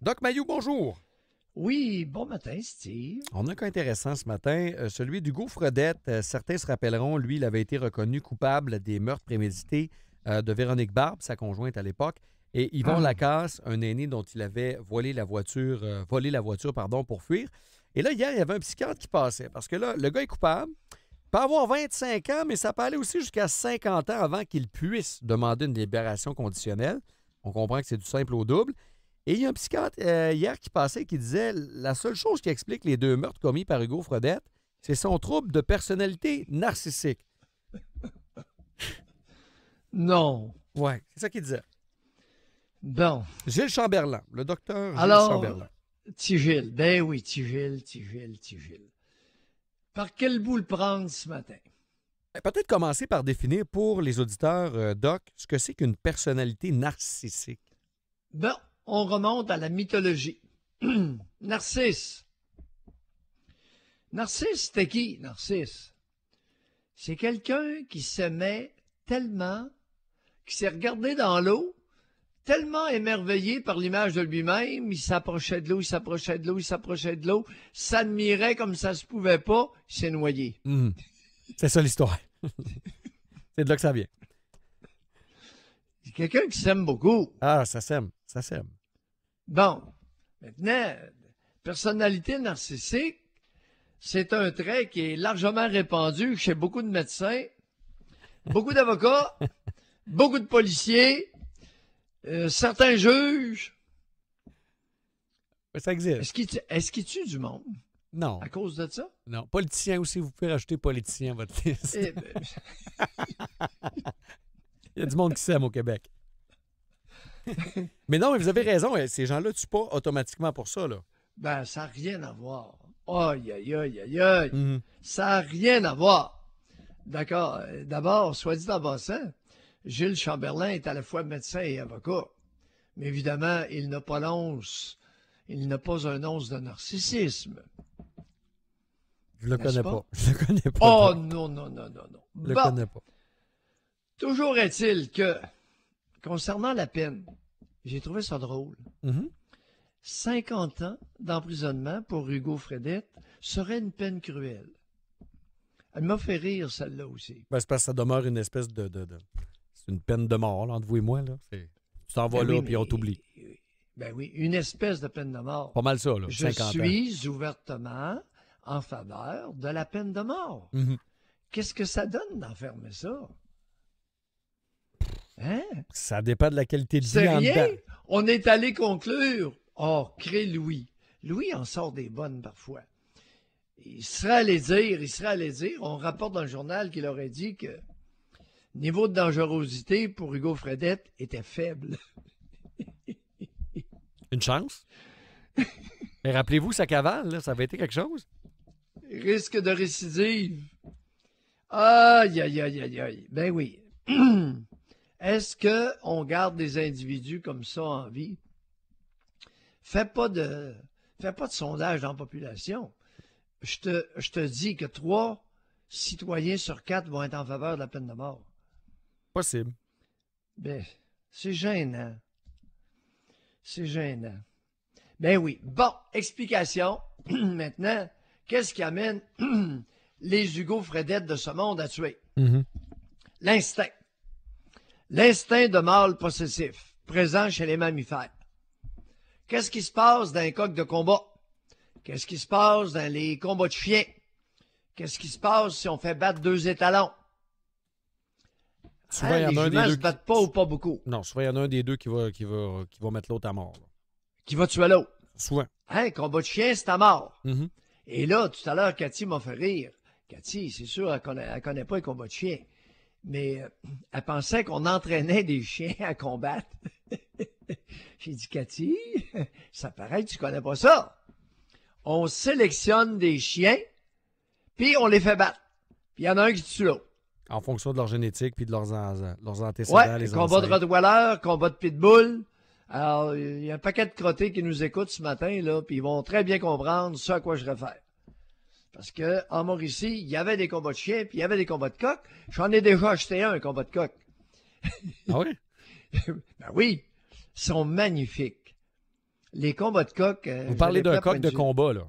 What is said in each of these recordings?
Doc Mayou, bonjour. Oui, bon matin, Steve. On a un cas intéressant ce matin, euh, celui d'Hugo Fredette. Euh, certains se rappelleront, lui, il avait été reconnu coupable des meurtres prémédités euh, de Véronique Barbe, sa conjointe à l'époque, et Yvon ah. Lacasse, un aîné dont il avait volé la voiture, volé la voiture pardon, pour fuir. Et là, hier, il y avait un psychiatre qui passait, parce que là, le gars est coupable, peut avoir 25 ans, mais ça peut aller aussi jusqu'à 50 ans avant qu'il puisse demander une libération conditionnelle. On comprend que c'est du simple au double. Et il y a un psychiatre euh, hier qui passait qui disait la seule chose qui explique les deux meurtres commis par Hugo Fredette, c'est son trouble de personnalité narcissique. Non. Ouais, c'est ça qu'il disait. Bon. Gilles Chamberlain, le docteur Gilles Alors, ben oui, Tigil, Tigil, Tigil. Par quel bout le prendre ce matin? Ben, peut-être commencer par définir pour les auditeurs, euh, Doc, ce que c'est qu'une personnalité narcissique. Bon, on remonte à la mythologie. Narcisse. Narcisse, c'était qui, Narcisse? C'est quelqu'un qui s'aimait tellement, qui s'est regardé dans l'eau, tellement émerveillé par l'image de lui-même, il s'approchait de l'eau, il s'approchait de l'eau, il s'approchait de l'eau, s'admirait comme ça se pouvait pas, il s'est noyé. Hmm. C'est ça l'histoire. C'est de là que ça vient. C'est quelqu'un qui s'aime beaucoup. Ah, ça s'aime, ça s'aime. Bon, maintenant, personnalité narcissique, c'est un trait qui est largement répandu chez beaucoup de médecins, beaucoup d'avocats, beaucoup de policiers, euh, certains juges. Ça existe. Est-ce qu'il tue du monde? Non. À cause de ça? Non. Politicien aussi, vous pouvez rajouter politicien à votre eh liste. Ben. Il y a du monde qui s'aime au Québec. mais non, vous avez raison, eh, ces gens-là ne tuent pas automatiquement pour ça. Là. Ben, ça n'a rien à voir. Aïe, aïe, aïe, aïe, aïe. Mhm. Ça n'a rien à voir. D'accord. Euh, d'abord, soit dit en Gilles Chamberlain est à la fois médecin et avocat. Mais évidemment, il n'a pas l'once, il n'a pas un once de narcissisme. Je le connais pas? Je le connais pas. Oh non, non, non, non, non. Je le connais pas. Toujours est-il que concernant la peine, j'ai trouvé ça drôle. 50 mhm. ans d'emprisonnement pour Hugo Fredette serait une peine cruelle. Elle m'a fait rire, celle-là aussi. Ben, c'est parce que ça demeure une espèce de. C'est une peine de mort, entre vous et moi. Là. Tu t'en vas ben là, puis on t'oublie. Ben oui, une espèce de peine de mort. Pas mal ça, là. 50 Je suis ouvertement en faveur de la peine de mort. Mhm. Qu'est-ce que ça donne d'enfermer ça? Hein? Ça dépend de la qualité de vie en On est allé conclure. Oh, crée Louis. Louis en sort des bonnes parfois. Il serait allé dire, il serait allé dire, on rapporte dans le journal qu'il aurait dit que niveau de dangerosité pour Hugo Fredette était faible. Une chance. Mais rappelez-vous, sa cavale, ça avait été quelque chose. Risque de récidive. Aïe, aïe, aïe, aïe, aïe. Ben oui. Est-ce qu'on garde des individus comme ça en vie? Fais pas de, fais pas de sondage dans la population. Je te, je te dis que trois citoyens sur quatre vont être en faveur de la peine de mort. Possible. Ben, c'est gênant. C'est gênant. Ben oui. Bon, explication. Maintenant, qu'est-ce qui amène les Hugo Fredette de ce monde à tuer? Mm-hmm. L'instinct. L'instinct de mâle possessif, présent chez les mammifères. Qu'est-ce qui se passe dans les coq de combat? Qu'est-ce qui se passe dans les combats de chiens? Qu'est-ce qui se passe si on fait battre deux étalons? Souvent, il y en a un se pas ou pas beaucoup. Non, souvent, il y en a un des deux qui va, qui va, qui mettre l'autre à mort. Qui va tuer l'autre. Souvent. Hein, combat de chien, c'est à mort. Mm-hmm. Et là, tout à l'heure, Cathy m'a fait rire. Cathy, c'est sûr, elle connaît, connaît pas les combats de chien mais euh, elle pensait qu'on entraînait des chiens à combattre. J'ai dit, Cathy, ça paraît que tu connais pas ça. On sélectionne des chiens, puis on les fait battre. Puis il y en a un qui tue l'autre. En fonction de leur génétique, puis de leurs, antécédents. les combat de Rottweiler, combat de Pitbull. Alors, il y a un paquet de crottés qui nous écoutent ce matin, là, puis ils vont très bien comprendre ce à quoi je réfère. Parce que en Mauricie, il y avait des combats de chiens, puis il y avait des combats de coqs. J'en ai déjà acheté un, un combat de coq. Ah oui? ben oui, ils sont magnifiques. Les combats de coq. Euh, Vous parlez d'un coq de combat, là?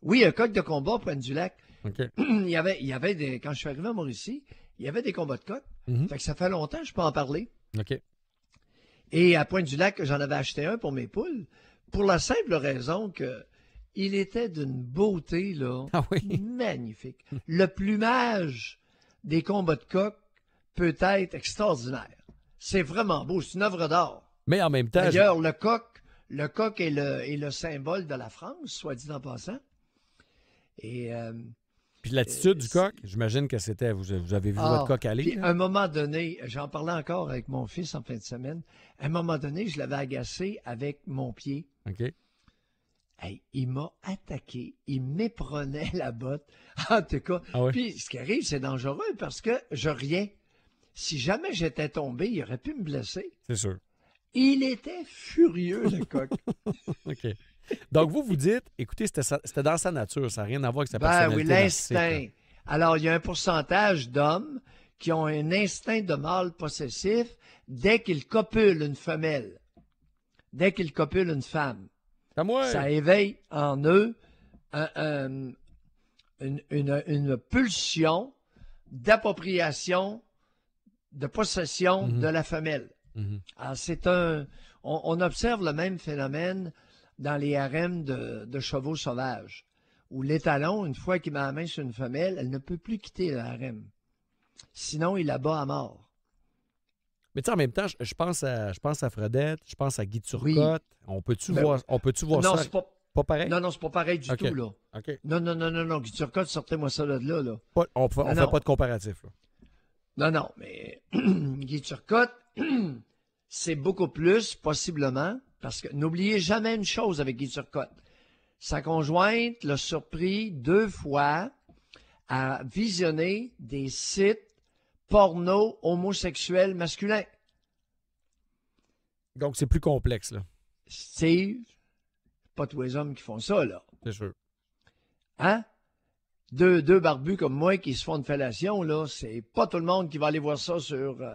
Oui, un coq de combat pointe du lac. il y avait, il y avait des... Quand je suis arrivé à Mauricie, il y avait des combats de coq. Mhm. ça fait longtemps que je peux en parler. OK. Et à Pointe-du-Lac, j'en avais acheté un pour mes poules, pour la simple raison que il était d'une beauté là, ah magnifique. Le plumage des combats de coq peut être extraordinaire. C'est vraiment beau, c'est une œuvre d'art. Mais en même temps. D'ailleurs, le coq, le coq est le, symbole de la France, soit dit en passant. Et. Euh, puis l'attitude du euh, coq, j'imagine que c'était, vous, avez vu ah. votre coq aller. à un moment donné, j'en parlais encore avec mon fils en fin de semaine. À un moment donné, je l'avais agacé avec mon pied. OK il m'a attaqué, il m'éprenait la botte. En tout cas, ah puis ce qui arrive, c'est dangereux parce que je riais. Si jamais j'étais tombé, il aurait pu me blesser. C'est sûr. Il était furieux, le coq. OK. Donc, vous vous dites, écoutez, c'était dans sa nature, ça n'a rien à voir avec sa ben personnalité. oui, l'instinct. Alors, il y a un pourcentage d'hommes qui ont un instinct de mâle possessif dès qu'ils copulent une femelle, dès qu'ils copulent une femme. Ça éveille en eux euh, euh, une, pulsion d'appropriation, de possession mhm. de la femelle. Mhm. c'est un. On, observe le même phénomène dans les harems de, de chevaux sauvages, où l'étalon, une fois qu'il met la main sur une femelle, elle ne peut plus quitter le harem. Sinon, il la bat à mort. Mais tu sais, en même temps, je, pense à, pense à Fredette, je pense à Guy Turcotte. On peut-tu ben, voir, on peut voir non, ça? Pas, pas pareil? Non, non, c'est pas pareil du tout, là. Non, non, non, non, non. Guy Turcotte, sortez-moi ça de là, là. on ne fait pas de comparatif, là. Non, non, mais Guy Turcotte, c'est beaucoup plus, possiblement, parce que n'oubliez jamais une chose avec Guy Turcotte. Sa conjointe l'a surpris deux fois à visionner des sites porno homosexuel masculin. Donc, c'est plus complexe, là. Steve, pas tous les hommes qui font ça, là. C'est sûr. Hein? Deux, deux, barbus comme moi qui se font une fellation, là, c'est pas tout le monde qui va aller voir ça sur, euh,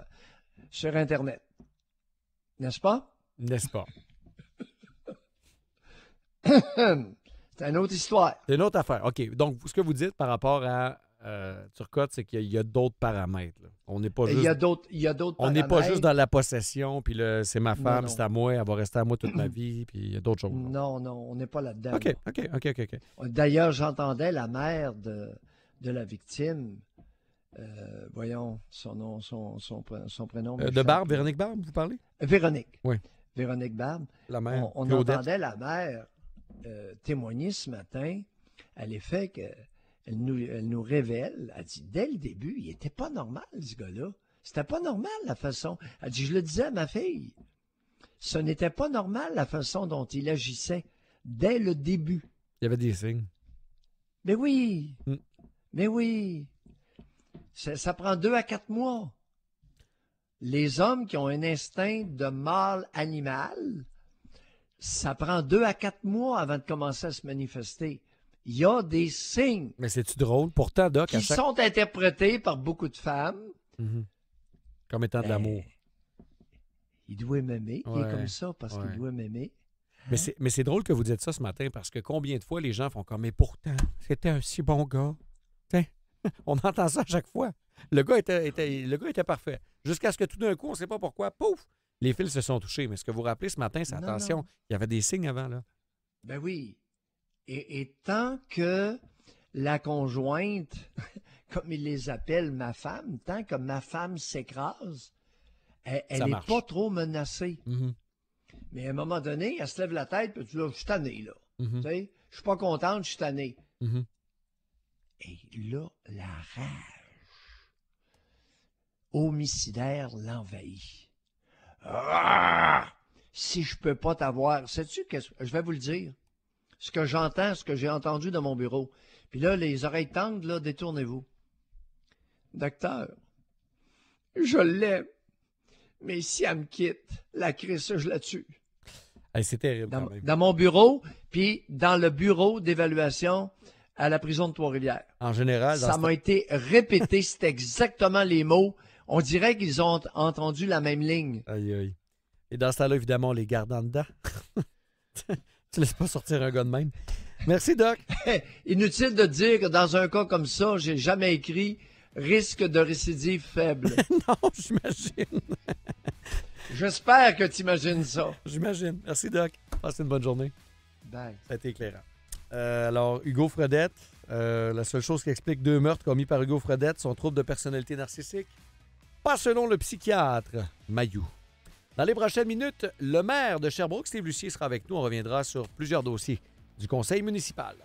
sur Internet. N'est-ce pas? N'est-ce pas? c'est une autre histoire. C'est une autre affaire. OK. Donc, ce que vous dites par rapport à euh, Turcotte, c'est qu'il y a, d'autres paramètres. On n'est pas juste. Il y a d'autres, On n'est pas juste dans la possession, puis c'est ma femme, c'est à moi, elle va rester à moi toute ma vie, puis il y a d'autres choses. Non, non, on n'est pas là-dedans. OK, OK, OK, D'ailleurs, j'entendais la mère de, la victime. Euh, voyons son nom, son, prénom. Euh, de Barbe, Véronique Barbe, vous parlez? Véronique. Oui. Véronique Barbe. La mère. On, on entendait la mère euh, témoigner ce matin à l'effet que elle nous, révèle, elle dit, dès le début, il n'était pas normal, ce gars-là. C'était pas normal la façon. Elle dit, je le disais à ma fille. Ce n'était pas normal la façon dont il agissait dès le début. Il y avait des signes. Mais oui. Mm. Mais oui. Ça, ça, prend deux à quatre mois. Les hommes qui ont un instinct de mâle animal, ça prend deux à quatre mois avant de commencer à se manifester il y a des signes. Mais cest drôle? Pourtant, Doc. Qui sont interprétés par beaucoup de femmes. Mhm. Comme étant de euh, l'amour. Il doit m'aimer. Il est comme ça parce qu'il doit m'aimer. Mais c'est drôle que vous dites ça ce matin parce que combien de fois les gens font comme Mais pourtant, c'était un si bon gars. on entend ça à chaque fois. Le gars était, le gars était parfait. Jusqu'à ce que tout d'un coup, on ne sait pas pourquoi, pouf, les fils se sont touchés. Mais ce que vous rappelez ce matin, c'est attention, il y avait des signes avant, là. Ben oui. Et, tant que la conjointe, comme il les appelle ma femme, tant que ma femme s'écrase, elle n'est pas trop menacée. Mhm. Mais à un moment donné, elle se lève la tête, et tu dis, je suis tanné, là. Je mhm. ne Je suis pas contente, je suis tanné. Mhm. Et là, la rage homicidaire l'envahit. Ah! Si je peux pas t'avoir, sais-tu que je vais vous le dire? ce que j'entends, ce que j'ai entendu dans mon bureau. Puis là, les oreilles tendent, là, détournez-vous. Docteur, je l'aime, mais si elle me quitte, la crise, je la tue. c'est terrible. Dans, mon bureau, puis dans le bureau d'évaluation à la prison de Trois-Rivières. En général, ça m'a été répété, c'est exactement les mots. On dirait qu'ils ont entendu la même ligne. Aïe, aïe. Et dans ce temps-là, évidemment, les gardes en dedans. Tu laisses pas sortir un gars de même. Merci, Doc. Inutile de dire que dans un cas comme ça, j'ai jamais écrit risque de récidive faible. non, j'imagine. J'espère que tu imagines ça. J'imagine. Merci, Doc. Passez une bonne journée. Bye. Ça a été éclairant. Euh, alors, Hugo Fredette, euh, la seule chose qui explique deux meurtres commis par Hugo Fredette, son trouble de personnalité narcissique, pas selon le psychiatre Mayou. Dans les prochaines minutes, le maire de Sherbrooke, Steve Lucier, sera avec nous. On reviendra sur plusieurs dossiers du conseil municipal.